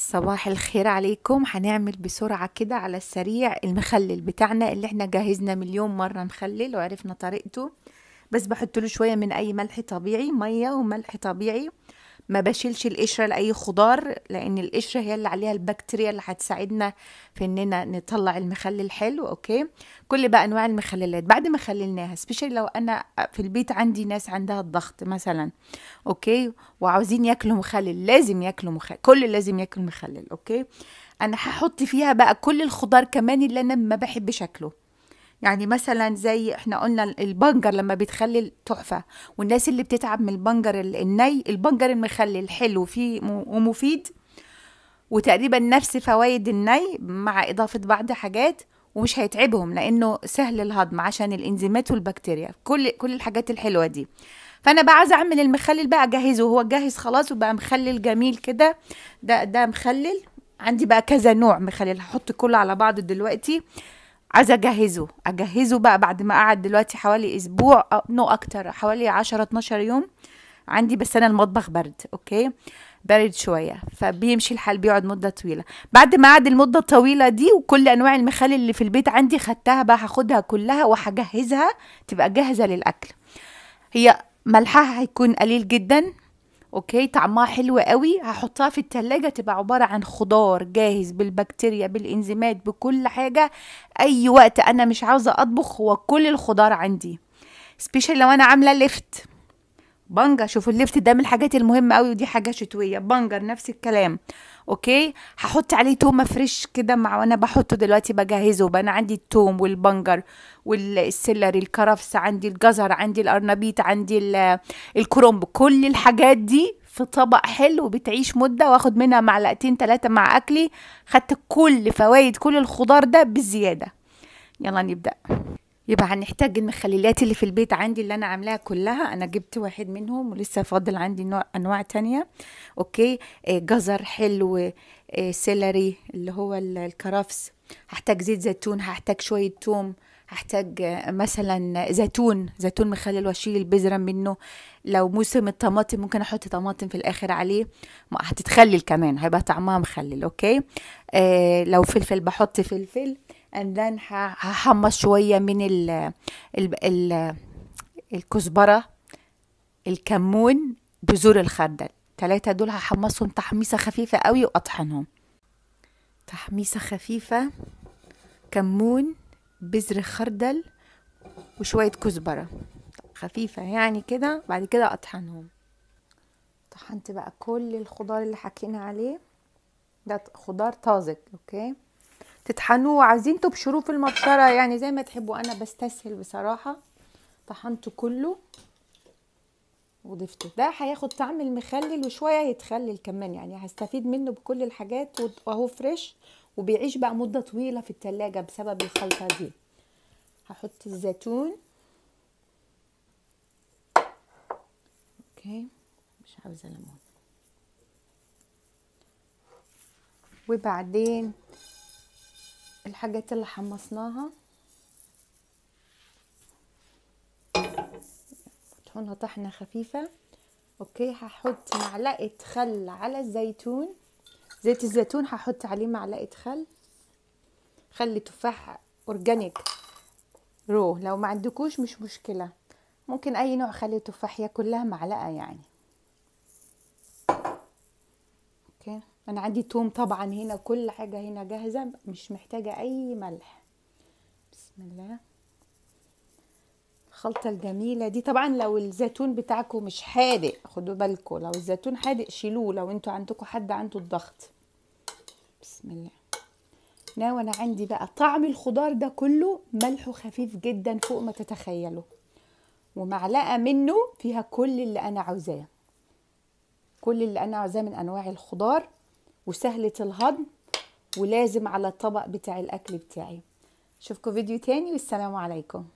صباح الخير عليكم هنعمل بسرعة كده على السريع المخلل بتاعنا اللي احنا جهزنا مليون مرة مخلل وعرفنا طريقته بس بحط له شوية من اي ملح طبيعي مية وملح طبيعي ما بشيلش القشره لاي خضار لان القشره هي اللي عليها البكتيريا اللي هتساعدنا في اننا نطلع المخلل حلو اوكي كل بقى انواع المخللات بعد ما خللناها سبيشال لو انا في البيت عندي ناس عندها الضغط مثلا اوكي وعاوزين ياكلوا مخلل لازم ياكلوا مخلل كل لازم ياكل مخلل اوكي انا هحط فيها بقى كل الخضار كمان اللي انا ما بحبش اكله يعني مثلا زي احنا قلنا البنجر لما بيتخلل تحفه والناس اللي بتتعب من البنجر الني البنجر المخلل حلو فيه ومفيد وتقريبا نفس فوائد الني مع اضافه بعض حاجات ومش هيتعبهم لانه سهل الهضم عشان الانزيمات والبكتيريا كل كل الحاجات الحلوه دي فانا بقى عايزه اعمل المخلل بقى اجهزه هو جاهز خلاص وبقى مخلل جميل كده ده ده مخلل عندي بقى كذا نوع مخلل هحط كله على بعضه دلوقتي عايزه اجهزه اجهزه بقى بعد ما قعد دلوقتي حوالي اسبوع نو اكتر حوالي 10 12 يوم عندي بس انا المطبخ برد اوكي برد شويه فبيمشي الحال بيقعد مده طويله بعد ما قعد المده الطويله دي وكل انواع المخالي اللي في البيت عندي خدتها بقى هاخدها كلها وهجهزها تبقى جاهزه للاكل هي ملحها هيكون قليل جدا اوكي طعمها حلو قوي هحطها في التلاجة تبقى عبارة عن خضار جاهز بالبكتيريا بالانزيمات بكل حاجة اي وقت انا مش عاوزة اطبخ هو كل الخضار عندي سبيشال لو انا عاملة ليفت بنجر شوفوا اللبس ده من الحاجات المهمه قوي ودي حاجه شتويه بنجر نفس الكلام اوكي هحط عليه تومه فريش كده مع وانا بحطه دلوقتي بجهزه بقى انا عندي التوم والبنجر والسلري الكرفس عندي الجزر عندي القرنبيط عندي الكرنب كل الحاجات دي في طبق حلو بتعيش مده واخد منها معلقتين ثلاثه مع اكلي خدت كل فوائد كل الخضار ده بالزياده يلا نبدا يبقى هنحتاج المخللات اللي في البيت عندي اللي انا عاملاها كلها انا جبت واحد منهم ولسه فاضل عندي نوع انواع تانية اوكي آه، جزر حلو آه، سيلري اللي هو الكرفس هحتاج زيت زيتون هحتاج شوية توم هحتاج آه، مثلا زيتون زيتون مخلل واشيل البذره منه لو موسم الطماطم ممكن احط طماطم في الاخر عليه هتتخلل كمان هيبقى طعمها مخلل اوكي آه لو فلفل بحط فلفل and then هحمص شويه من ال ال ال الكزبره الكمون بذور الخردل التلاتة دول هحمصهم تحميصة خفيفة قوي وأطحنهم تحميصة خفيفة كمون بذر خردل وشوية كزبرة خفيفة يعني كده بعد كده أطحنهم طحنت بقى كل الخضار اللي حكينا عليه ده خضار طازج اوكي تطحنوه وعايزين تبشروه في المبشره يعني زي ما تحبوا انا بستسهل بصراحه طحنته كله وضفته ده هياخد طعم المخلل وشويه يتخلل كمان يعني هستفيد منه بكل الحاجات وهو فريش وبيعيش بقى مده طويله في التلاجة بسبب الخلطه دي هحط الزيتون اوكي مش عاوزه ليمون وبعدين الحاجات اللي حمصناها طحنها طحنة خفيفة اوكي هحط معلقة خل على الزيتون زيت الزيتون هحط عليه معلقة خل خل تفاح اورجانيك رو لو ما عندكوش مش مشكلة ممكن اي نوع خل تفاح ياكلها معلقة يعني اوكي انا عندي توم طبعا هنا كل حاجه هنا جاهزه مش محتاجه اي ملح بسم الله الخلطه الجميله دي طبعا لو الزيتون بتاعكم مش حادق خدوا بالكم لو الزيتون حادق شيلوه لو انتوا عندكم حد عنده الضغط بسم الله ناو انا عندي بقى طعم الخضار ده كله ملحه خفيف جدا فوق ما تتخيلوا ومعلقه منه فيها كل اللي انا عاوزاه كل اللي انا عاوزاه من انواع الخضار وسهلة الهضم ولازم على الطبق بتاع الأكل بتاعي أشوفكم فيديو تاني والسلام عليكم